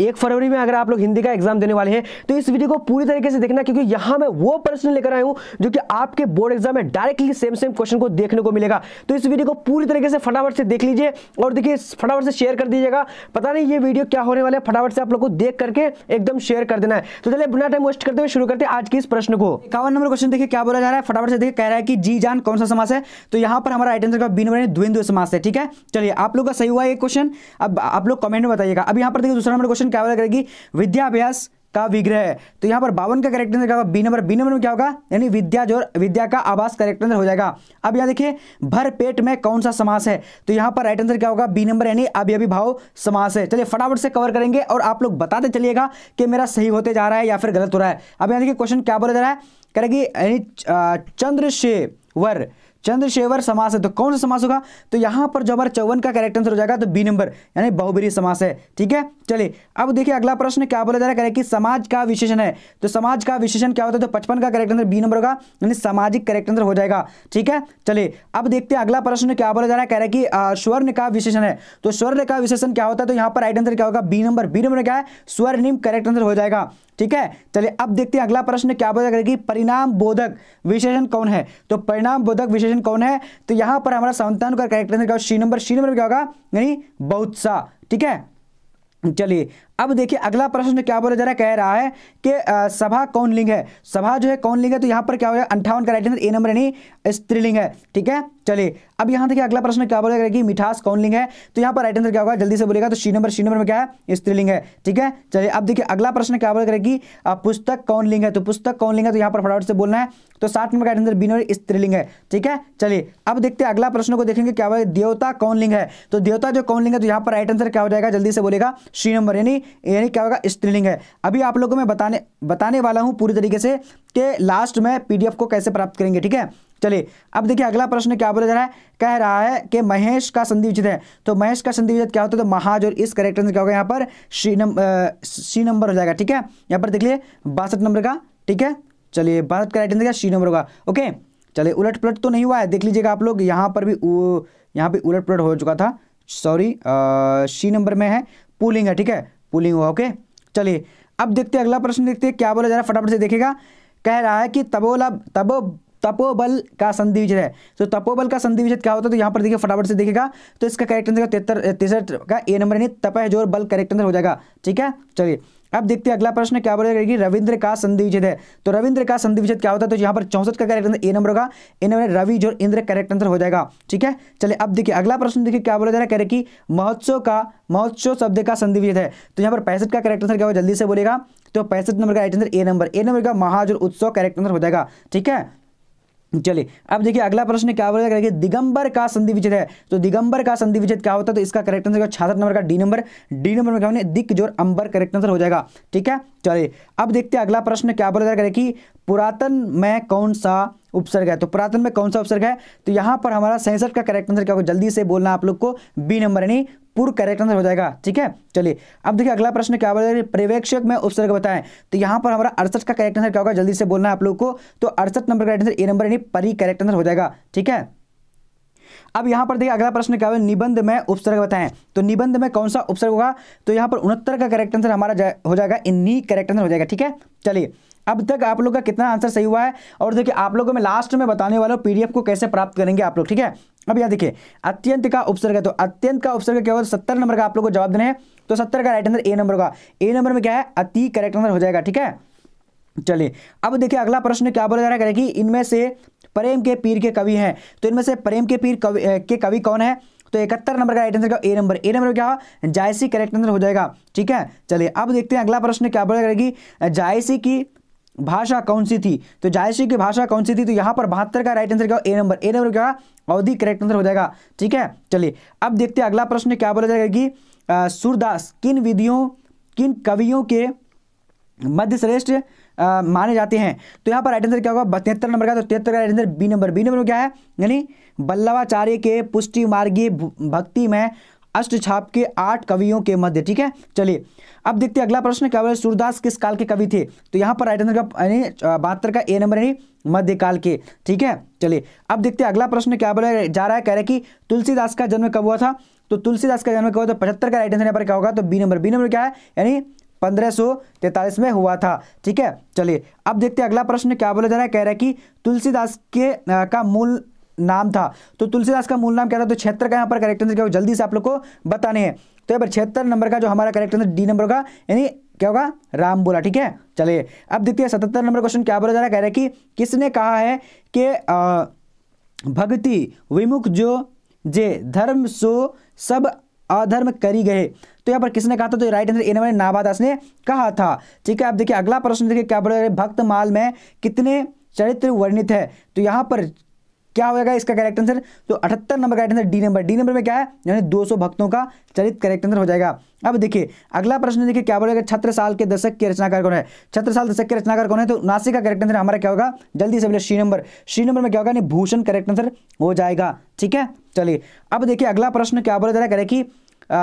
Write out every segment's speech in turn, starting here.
एक फरवरी में अगर आप लोग हिंदी का एग्जाम देने वाले हैं तो इस वीडियो को पूरी तरीके से देखना क्योंकि यहां मैं वो प्रश्न लेकर आया हूं जो कि आपके बोर्ड एग्जाम में डायरेक्टली सेम सेम क्वेश्चन को देखने को मिलेगा तो इस वीडियो को पूरी तरीके से फटाफट से देख लीजिए और देखिए फटाफट से शेयर कर दीजिएगा पता नहीं ये वीडियो क्या होने वाला है फटाफट से आप लोग को देख करके एकदम शेयर कर देना है तो चलिए बिना टाइम वेस्ट करते हुए शुरू करते आज के इस प्रश्न को इक्यावन नंबर क्वेश्चन देखिए क्या बोला जा रहा है फटाफट से देखिए कह रहा है कि जी जान कौन सा समास है तो यहाँ पर हमारा राइट का बीन बने द्विंदु समास है ठीक है चलिए आप लोग का सही हुआ एक क्वेश्चन अब आप लोग कमेंट में बताइएगा अब यहाँ पर देखिए दूसरा नंबर क्वेश्चन क्वेश्चन क्या होगा करेगी विद्याभ्यास का विग्रह है तो यहाँ पर बावन का करेक्ट आंसर क्या होगा बी नंबर बी नंबर में क्या होगा यानी विद्या जो विद्या का आवास करेक्ट आंसर हो जाएगा अब यहाँ देखिए भर पेट में कौन सा समास है तो यहाँ पर राइट आंसर क्या होगा बी नंबर यानी अभी अभी भाव समास है चलिए फटाफट से कवर करेंगे और आप लोग बताते चलिएगा कि मेरा सही होते जा रहा है या फिर गलत हो रहा है अब यहाँ देखिए क्वेश्चन क्या बोला जा रहा है करेगी यानी चंद्रशेवर चंद्रशेखर समास है तो कौन सा समास होगा तो यहां पर जो हमारा चौवन का करेक्ट आंसर हो जाएगा तो बी नंबर यानी बहुबरी समास है ठीक है चलिए अब देखिए अगला प्रश्न क्या बोला जा रहा है कि समाज का विशेषण है तो समाज का विशेषण क्या होता है तो पचपन का करेक्ट आंसर बी नंबर होगा यानी सामाजिक करेक्ट आंसर हो जाएगा ठीक है चलिए अब देखते हैं अगला प्रश्न क्या बोला जा रहा है कह रहा है कि स्वर्ण का विशेषण है तो स्वर्ण का विशेषण क्या होता है तो यहाँ पर राइट आंसर क्या होगा बी नंबर बी नंबर क्या है स्वर्णिम करेक्ट आंसर हो जाएगा ठीक है चलिए अब देखते हैं अगला प्रश्न क्या बोला जा रहा है कि परिणाम बोधक विशेषण कौन है तो परिणाम बोधक विशेषण कैरेक्टराइजेशन कौन है तो यहां पर हमारा संतान का कैरेक्टराइजेशन क्या होगा सी नंबर सी नंबर क्या होगा यानी बहुत सा ठीक है चलिए अब देखिए अगला प्रश्न क्या बोला जा रहा है कह रहा है कि सभा कौन लिंग है सभा जो है कौन लिंग है तो यहां पर क्या हो गया अंठावन का राइट आंसर ए नंबर यानी स्त्रीलिंग है ठीक है चलिए अब यहां देखिए अगला प्रश्न क्या बोलेगा कि मिठास कौन लिंग है तो यहाँ पर राइट आंसर क्या होगा जल्दी से बोलेगा तो शी नंबर शी नंबर में क्या है स्त्रीलिंग है ठीक है चलिए अब देखिए अगला प्रश्न क्या बोलेगा कि पुस्तक कौन लिंग है तो पुस्तक कौन लिंग है तो यहाँ पर फटाफट से बोलना है तो सात नंबर का आंसर बी स्त्रीलिंग है ठीक है चलिए अब देखते अगला प्रश्न को देखेंगे क्या बोलेगा देवता कौन लिंग है तो देवता जो कौन लिंग है तो यहां पर राइट आंसर क्या हो जाएगा जल्दी से बोलेगा श्री नंबर यानी यानी क्या होगा स्त्रीलिंग है अभी आप लोगों को मैं बताने बताने वाला हूँ पूरी तरीके से कि लास्ट में पीडीएफ को कैसे प्राप्त करेंगे ठीक है चलिए अब देखिए अगला प्रश्न क्या बोला जा रहा है कह रहा है कि महेश का संधि उचित है तो महेश का संधि उचित क्या होता है तो महाज और इस करेक्ट आंसर क्या होगा यहाँ पर सी नंबर सी नंबर हो जाएगा ठीक है यहाँ पर देख लिए बासठ नंबर का ठीक है चलिए बासठ का राइट आंसर क्या सी नंबर होगा ओके चलिए उलट पलट तो नहीं हुआ है देख लीजिएगा आप लोग यहाँ पर भी यहाँ पर उलट पलट हो चुका था सॉरी सी नंबर में है पुलिंग है ठीक है पुलिंग हुआ ओके चलिए अब देखते हैं अगला प्रश्न देखते हैं क्या बोला जा रहा है फटाफट से देखेगा कह रहा है कि तबोला तबो तपोबल का संधि विच्छेद है तो तपोबल का संधि विच्छेद क्या होता है तो यहाँ पर देखिए फटाफट से देखेगा तो इसका करेक्ट आंसर तिहत्तर तिरसठ का ए नंबर यानी तपह जोर बल करेक्ट आंसर हो जाएगा ठीक है चलिए अब देखते हैं अगला प्रश्न क्या बोला कि रविंद्र का संधि विच्छेद है तो रविंद्र का संधि विच्छेद क्या होता है तो यहाँ पर चौसठ का करेक्ट आंसर ए नंबर होगा ए नंबर रवि जो इंद्र करेक्ट आंसर हो जाएगा ठीक है चलिए अब देखिए अगला प्रश्न देखिए क्या बोला जा रहा है कह कि महोत्सव का महोत्सव शब्द का संधि विच्छेद है तो यहाँ पर पैंसठ का करेक्ट आंसर क्या होगा जल्दी से बोलेगा तो पैंसठ नंबर का right answer A number A number का महाजुर उत्सव करेक्ट आंसर हो जाएगा ठीक है चलिए अब देखिए अगला प्रश्न क्या बोला है दिगंबर का संधि विच्छेद है तो दिगंबर का संधि विच्छेद क्या होता है तो इसका करेक्ट आंसर छात्र नंबर का डी नंबर डी नंबर में क्या दिक जोर अंबर करेक्ट आंसर हो जाएगा ठीक है चलिए अब देखते हैं अगला प्रश्न क्या बोला है कि पुरातन में कौन सा उपसर्ग है तो पुरातन में कौन सा उपसर्ग है तो यहां पर हमारा सैंसठ का करेक्ट आंसर क्या होगा जल्दी से बोलना आप लोग को बी नंबर यानी पूर्व करेक्ट आंसर हो जाएगा ठीक है चलिए अब देखिए अगला प्रश्न क्या बोला पर्यवेक्षक में उपसर्ग बताएं तो यहां पर हमारा अड़सठ का करेक्ट आंसर क्या होगा जल्दी से बोलना आप लोग को तो अड़सठ number correct answer A number यानी परी करेक्ट आंसर हो जाएगा ठीक है अब यहां पर देखिए अगला प्रश्न क्या है निबंध में उपसर्ग बताएं तो निबंध में कौन सा उपसर्ग होगा तो यहां पर उनहत्तर का करेक्ट आंसर हमारा हो जाएगा इन्नी करेक्ट आंसर हो जाएगा ठीक है चलिए अब तक आप लोग का कितना आंसर सही हुआ है और देखिए आप लोगों में लास्ट में बताने वाला हूँ पीडीएफ को कैसे प्राप्त करेंगे आप लोग ठीक है अब यहाँ देखिए अत्यंत का उपसर्ग है तो अत्यंत का उपसर्ग क्या होगा सत्तर नंबर का आप लोग को जवाब देना है तो सत्तर का राइट आंसर ए नंबर का ए नंबर में क्या है अति करेक्ट आंसर हो जाएगा ठीक है चलिए अब देखिए अगला प्रश्न क्या बोला जा रहा है कि इनमें से प्रेम के पीर के कवि हैं तो इनमें से प्रेम के पीर कवि के कवि कौन है तो इकहत्तर नंबर का right answer A number A number क्या जायसी करेक्ट आंसर हो जाएगा ठीक है चलिए अब देखते हैं अगला प्रश्न क्या बोला करेगी जायसी की भाषा कौन सी थी तो जायसी की भाषा कौन सी थी तो यहां पर बहत्तर का राइट आंसर क्या ए नंबर ए नंबर क्या अवधि करेक्ट आंसर हो जाएगा ठीक है चलिए अब देखते हैं अगला प्रश्न क्या बोला जाएगा कि सूरदास किन विधियों किन कवियों के मध्य श्रेष्ठ माने जाते हैं तो यहाँ पर राइट आंसर क्या होगा तिहत्तर नंबर का तो तिहत्तर का right answer B number B number में क्या है यानी बल्लवाचार्य के पुष्टि मार्गी भक्ति में अष्ट छाप के आठ कवियों के मध्य ठीक है चलिए अब देखते हैं अगला प्रश्न क्या सूरदास किस काल के कवि थे तो यहाँ पर राइट आंसर का यानी बहत्तर का ए नंबर यानी मध्यकाल के ठीक है चलिए अब देखते हैं अगला प्रश्न क्या बोला जा रहा है कह रहे कि तुलसीदास का जन्म कब हुआ था तो तुलसीदास का जन्म कब हुआ था पचहत्तर का राइट आंसर यहाँ पर क्या होगा तो बी नंबर बी नंबर क्या है यानी पंद्रह में हुआ था ठीक है चलिए अब देखते हैं अगला प्रश्न क्या बोला जा रहा है कह रहा है कि तुलसीदास के आ, का मूल नाम था तो तुलसीदास का मूल नाम क्या था तो क्षेत्र का यहाँ पर करेक्ट आंसर क्या होगा जल्दी से आप लोग को बताने हैं तो यहाँ पर छिहत्तर नंबर का जो हमारा करेक्ट आंसर डी नंबर का यानी क्या होगा राम बोला ठीक है चलिए अब देखते सतहत्तर नंबर क्वेश्चन क्या बोला जा रहा है कह रहा है कि किसने कहा है कि भक्ति विमुख जो जे धर्म सो सब अधर्म करी गए तो यहाँ पर किसने कहा था तो राइट आंसर इन्होंने नाबादास ने कहा था ठीक है अब देखिए अगला प्रश्न देखिए क्या बोले भक्त माल में कितने चरित्र वर्णित है तो यहाँ पर क्या होगा इसका करेक्ट आंसर तो अठहत्तर number correct answer D number D number में क्या है यानी 200 भक्तों का चरित करेक्ट आंसर हो जाएगा अब देखिए अगला प्रश्न देखिए क्या बोलेगा छत्र साल के दशक के रचनाकार कौन है छत्र साल दशक के रचनाकार कौन है तो नासिक का करेक्ट आंसर हमारा क्या होगा जल्दी से बोले श्री नंबर श्री नंबर में क्या होगा यानी भूषण करेक्ट आंसर हो जाएगा ठीक है चलिए अब देखिए अगला प्रश्न क्या बोला जा रहा है कि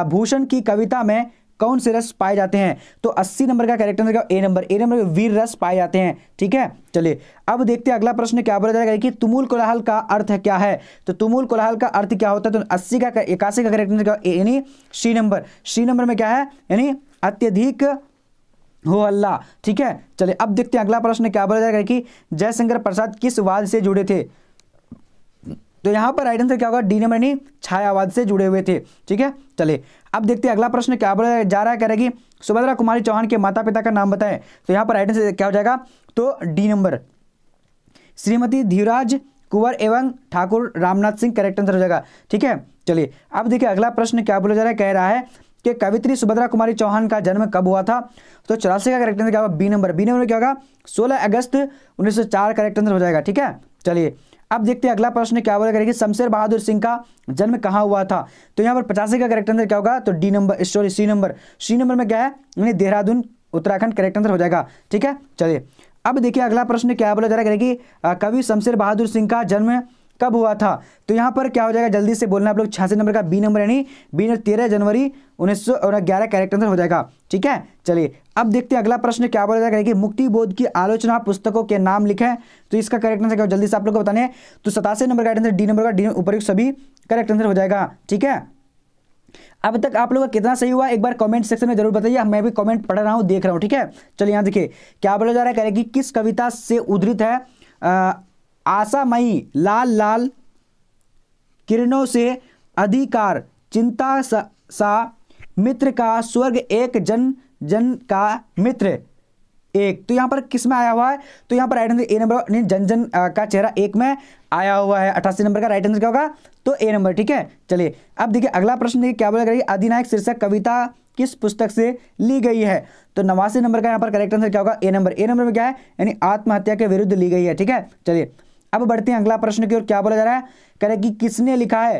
भूषण की कविता में कौन से रस पाए जाते हैं तो 80 नंबर का correct answer A number A number वीर रस पाए जाते हैं ठीक है चलिए अब देखते हैं अगला प्रश्न क्या बोला जाएगा कि तुमुल कोलाहल का अर्थ क्या है तो तुमुल कोलाहल का अर्थ क्या होता है तो 80 का इक्यासी का कैरेक्टर आंसर यानी सी नंबर सी नंबर में क्या है यानी अत्यधिक हो अल्लाह ठीक है चलिए अब देखते हैं अगला प्रश्न क्या बोला जाएगा कि जयशंकर प्रसाद किस वाद से जुड़े थे तो यहां पर राइट आंसर क्या होगा डी नंबर यानी छायावाद से जुड़े हुए थे ठीक है चले अब देखते हैं अगला प्रश्न क्या बोला जा रहा है करेगी सुभद्रा कुमारी चौहान के माता पिता का नाम बताएं तो यहां पर राइट आंसर क्या हो जाएगा तो डी नंबर श्रीमती धीराज कुंवर एवं ठाकुर रामनाथ सिंह करेक्ट आंसर हो जाएगा ठीक है चलिए अब देखिए अगला प्रश्न क्या बोला जा रहा है कह रहा है कि कवित्री सुभद्रा कुमारी चौहान का जन्म कब हुआ था तो चौरासी का करेक्ट आंसर क्या होगा बी नंबर बी नंबर क्या होगा सोलह अगस्त 1904 करेक्ट आंसर हो जाएगा ठीक है चलिए अब देखते हैं अगला प्रश्न क्या बोला करेगी शमशेर बहादुर सिंह का जन्म कहाँ हुआ था तो यहाँ पर पचासी का करेक्ट आंसर क्या होगा तो D number sorry C number C number में क्या है देहरादून उत्तराखंड करेक्ट आंसर हो जाएगा ठीक है चलिए अब देखिए अगला प्रश्न क्या बोला जा रहा है करेगी कवि शमशेर बहादुर सिंह का जन्म कब हुआ था तो यहाँ पर क्या हो जाएगा जल्दी से बोलना आप लोग छियासी नंबर का बी नंबर यानी बी नंबर तेरह जनवरी उन्नीस सौ ग्यारह कैरेक्ट आंसर हो जाएगा ठीक है चलिए अब देखते हैं अगला प्रश्न क्या बोला जाएगा कि मुक्ति बोध की आलोचना पुस्तकों के नाम लिखे तो इसका करेक्ट आंसर क्या जल्दी से आप लोग को बताने तो सतासी नंबर का डी नंबर का डी उपयुक्त सभी करेक्ट आंसर हो जाएगा ठीक है अब तक आप लोगों का कितना सही हुआ एक बार कमेंट सेक्शन में जरूर बताइए मैं भी कमेंट पढ़ रहा हूँ देख रहा हूँ ठीक है चलिए यहाँ देखिए क्या बोला जा रहा है कि किस कविता से उद्धृत है आशामयी लाल लाल किरणों से अधिकार चिंता सा, सा मित्र का स्वर्ग एक जन जन का मित्र एक तो यहाँ पर किस में आया हुआ है तो यहाँ पर राइट आंसर ए नंबर जन जन का चेहरा एक में आया हुआ है अठासी नंबर का राइट आंसर क्या होगा तो ए नंबर ठीक है चलिए अब देखिए अगला प्रश्न देखिए क्या बोला करिए अधिनायक शीर्षक कविता किस पुस्तक से ली गई है तो नवासी नंबर का यहाँ पर करेक्ट आंसर क्या होगा ए नंबर ए नंबर में क्या है यानी आत्महत्या के विरुद्ध ली गई है ठीक है चलिए अब बढ़ते हैं अगला प्रश्न की ओर क्या बोला जा रहा है कह रहे कि किसने लिखा है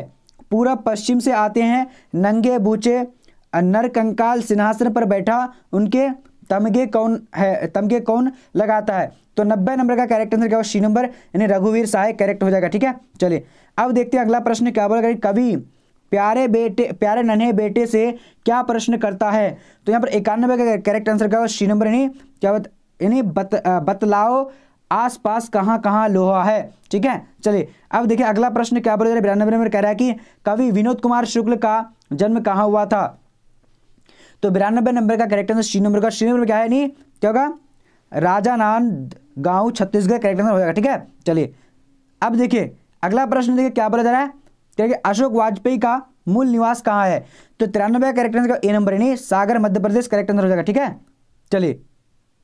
पूरा पश्चिम से आते हैं नंगे बूचे नरकंकाल सिंहासन पर बैठा उनके तमगे कौन है तमगे कौन लगाता है तो नब्बे नंबर का कैरेक्टर आंसर क्या होगा सी नंबर यानी रघुवीर सहाय करेक्ट हो जाएगा ठीक है चलिए अब देखते हैं अगला प्रश्न क्या बोला कवि प्यारे बेटे प्यारे नन्हे बेटे से क्या प्रश्न करता है तो यहाँ पर इक्यानबे का करेक्ट आंसर क्या होगा सी नंबर यानी क्या यानी बत, बतलाओ आसपास कहाँ कहाँ लोहा है ठीक है चलिए अब देखिए अगला प्रश्न क्या बोल रहे हैं बयानबे नंबर कह रहा है कि कवि विनोद कुमार शुक्ल का जन्म कहाँ हुआ था तो बिरानबे नंबर का करेक्ट आंसर श्री नंबर का श्री नंबर क्या है नहीं क्या होगा राजा नान गांव छत्तीसगढ़ करेक्ट आंसर हो जाएगा ठीक है चलिए अब देखिए अगला प्रश्न देखिए क्या बोला जा रहा है क्या अशोक वाजपेयी का मूल निवास कहाँ है तो तिरानबे करेक्ट आंसर का ए नंबर यानी सागर मध्य प्रदेश करेक्ट आंसर हो जाएगा ठीक है चलिए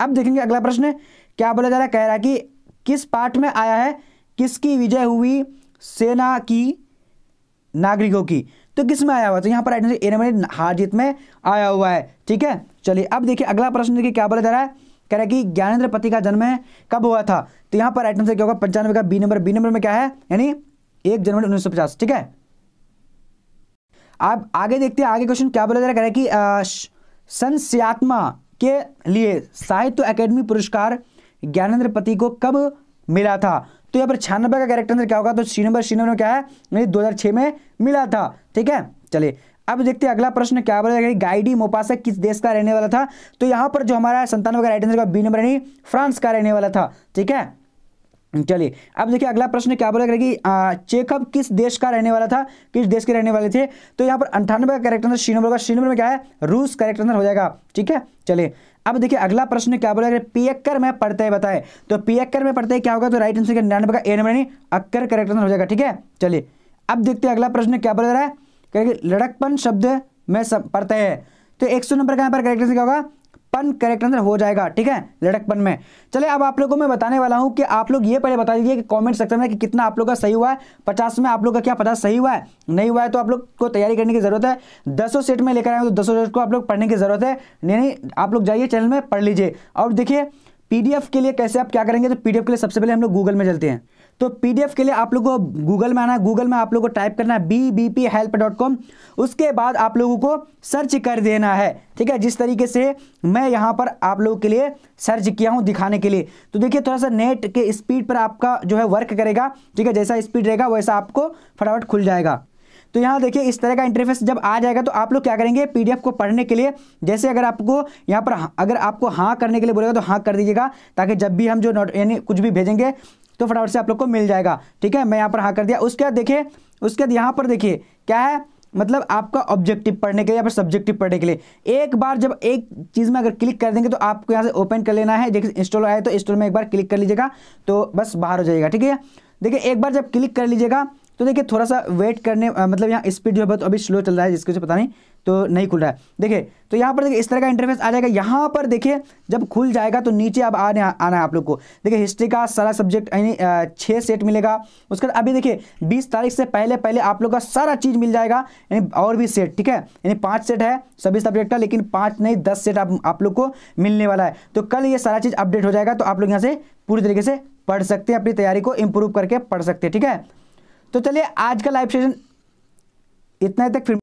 अब देखेंगे अगला प्रश्न क्या बोला जा रहा है कह रहा है कि किस पार्ट में आया है किसकी विजय हुई सेना की नागरिकों की तो किस में आया हुआ तो यहां पर आइटम एनिमेटेड हार जीत में आया हुआ है ठीक है चलिए अब देखिए अगला प्रश्न देखिए क्या बोला जा रहा है कह रहा है कि ज्ञानेन्द्र पति का जन्म कब हुआ था तो यहां पर आइटम से क्या होगा पंचानवे का बी नंबर बी नंबर में क्या है यानी एक जनवरी उन्नीस ठीक है आप आगे देखते हैं आगे क्वेश्चन क्या बोला जा रहा है कह रहा है कि संस्यात्मा के लिए साहित्य अकेडमी पुरस्कार ज्ञानेन्द्र पति को कब मिला था तो यहाँ पर छियानबे का कैरेक्टर आंसर क्या होगा तो नंबर श्रीनंबर नंबर क्या है दो हजार छः में मिला था ठीक है चलिए अब देखते हैं अगला प्रश्न क्या बोला जाएगा गाइडी मोपासक किस देश का रहने वाला था तो यहाँ पर जो हमारा संतानवे का राइट आंसर बी नंबर यानी फ्रांस का रहने वाला था ठीक है चलिए अब देखिए अगला प्रश्न क्या बोला जाएगा कि चेकअप किस देश का रहने वाला था किस देश के रहने वाले थे तो यहाँ पर अंठानवे का कैरेक्टर आंसर श्री नंबर का श्री नंबर में क्या है रूस कैरेक्टर आंसर हो जाएगा ठीक है चलिए अब देखिए अगला प्रश्न क्या बोला अगर पियक्कर में पढ़ते हैं बताएं तो पियक्कर में पढ़ते हैं क्या होगा तो राइट आंसर निन्यानवे का ए नंबर नहीं अक्कर करेक्ट आंसर हो जाएगा ठीक है चलिए अब देखते हैं अगला प्रश्न क्या बोला जा रहा है लड़कपन शब्द में पढ़ते हैं तो एक सौ नंबर का यहाँ पर करेक्ट आंसर क्या होगा पन करेक्ट आंसर हो जाएगा ठीक है लड़कपन में चले अब आप लोगों को मैं बताने वाला हूँ कि आप लोग ये पहले बता दीजिए कि कमेंट सेक्शन में कि कितना आप लोग का सही हुआ है पचास में आप लोग का क्या पचास सही हुआ है नहीं हुआ है तो आप लोग को तैयारी करने की जरूरत है दसों सेट में लेकर आए तो दसों सेट को आप लोग पढ़ने की जरूरत है नहीं नहीं आप लोग जाइए चैनल में पढ़ लीजिए और देखिए पीडीएफ के लिए कैसे आप क्या करेंगे तो पीडीएफ के लिए सबसे पहले हम लोग गूगल में चलते हैं तो पीडीएफ के लिए आप लोगों को गूगल में आना गूगल में आप लोगों को टाइप करना है B B P help dot com उसके बाद आप लोगों को सर्च कर देना है ठीक है जिस तरीके से मैं यहाँ पर आप लोगों के लिए सर्च किया हूँ दिखाने के लिए तो देखिए थोड़ा सा नेट के स्पीड पर आपका जो है वर्क करेगा ठीक है जैसा स्पीड रहेगा वैसा आपको फटाफट खुल जाएगा तो यहाँ देखिए इस तरह का इंटरफेस जब आ जाएगा तो आप लोग क्या करेंगे पीडीएफ को पढ़ने के लिए जैसे अगर आपको यहाँ पर अगर आपको हाँ करने के लिए बोलेगा तो हाँ कर दीजिएगा ताकि जब भी हम जो यानी कुछ भी भेजेंगे तो फटाफट से आप लोग को मिल जाएगा ठीक है मैं यहाँ पर हाँ कर दिया उसके बाद देखिए उसके बाद यहाँ पर देखिए क्या है मतलब आपका ऑब्जेक्टिव पढ़ने के लिए या फिर सब्जेक्टिव पढ़ने के लिए एक बार जब एक चीज़ में अगर क्लिक कर देंगे तो आपको यहाँ से ओपन कर लेना है देखिए इंस्टॉल आया तो इंस्टॉल में एक बार क्लिक कर लीजिएगा तो बस बाहर हो जाएगा ठीक है देखिए एक बार जब क्लिक कर लीजिएगा तो देखिए थोड़ा सा वेट करने मतलब यहाँ स्पीड जो है बहुत अभी स्लो चल रहा है जिसके से पता नहीं तो नहीं खुल रहा है देखिए तो यहाँ पर देखिए इस तरह का इंटरफेस आ जाएगा यहाँ पर देखिए जब खुल जाएगा तो नीचे अब आने आना है आप लोग को देखिए हिस्ट्री का सारा सब्जेक्ट यानी छः सेट मिलेगा उसके बाद अभी देखिए बीस तारीख से पहले पहले आप लोग का सारा चीज़ मिल जाएगा यानी और भी सेट ठीक है यानी पाँच सेट है सभी सब्जेक्ट का लेकिन पाँच नहीं दस सेट आप, आप लोग को मिलने वाला है तो कल ये सारा चीज़ अपडेट हो जाएगा तो आप लोग यहाँ से पूरी तरीके से पढ़ सकते हैं अपनी तैयारी को इम्प्रूव करके पढ़ सकते हैं ठीक है तो चलिए आज का लाइव सेशन इतना तक फिर